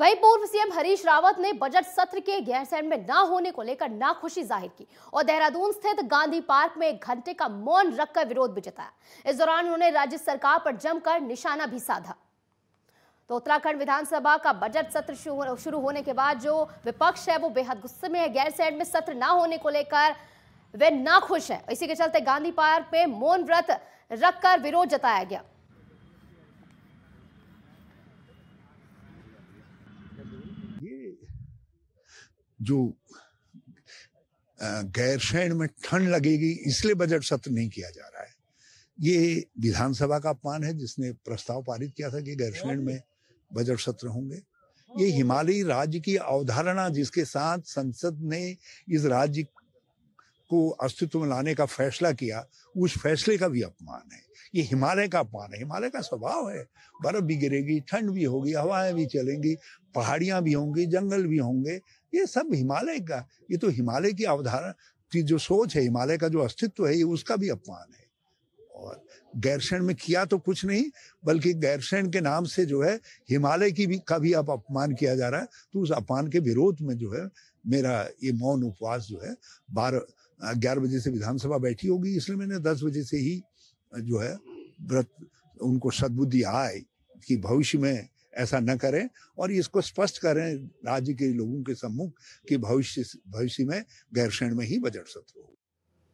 वहीं पूर्व सीएम हरीश रावत ने बजट सत्र के गैरसैन में न होने को लेकर नाखुशी जाहिर की और देहरादून स्थित गांधी पार्क में एक घंटे का मौन रखकर विरोध भी जताया इस दौरान उन्होंने राज्य सरकार पर जमकर निशाना भी साधा तो उत्तराखंड विधानसभा का बजट सत्र शुरू होने के बाद जो विपक्ष है वो बेहद गुस्से में है गैरसैन में सत्र ना होने को लेकर वे नाखुश है इसी के चलते गांधी पार्क में मौन व्रत रखकर विरोध जताया गया जो गैर में ठंड लगेगी इसलिए बजट सत्र नहीं किया जा रहा है ये विधानसभा का अपमान है जिसने प्रस्ताव पारित किया था कि गैर में बजट सत्र होंगे ये हिमालयी राज्य की अवधारणा जिसके साथ संसद ने इस राज्य को अस्तित्व में लाने का फैसला किया उस फैसले का भी अपमान है ये हिमालय का अपमान है हिमालय का स्वभाव है बर्फ भी गिरेगी ठंड भी होगी हवाएं भी चलेंगी पहाड़ियां भी होंगी जंगल भी होंगे ये सब हिमालय का ये तो हिमालय की अवधारणा की जो सोच है हिमालय का जो अस्तित्व है ये उसका भी अपमान है और गैरसैन में किया तो कुछ नहीं बल्कि गैरसैन के नाम से जो है हिमालय की भी का भी आप अपमान किया जा रहा है तो उस अपमान के विरोध में जो है मेरा ये मौन उपवास जो है बारह ग्यारह बजे से विधानसभा बैठी होगी इसलिए मैंने दस बजे से ही जो है व्रत उनको सद्बुद्धि आए कि भविष्य में ऐसा न करें और इसको स्पष्ट करें राज्य के लोगों के सम्मुख कि भविष्य भविष्य में गैरसैन में ही बजट सत्र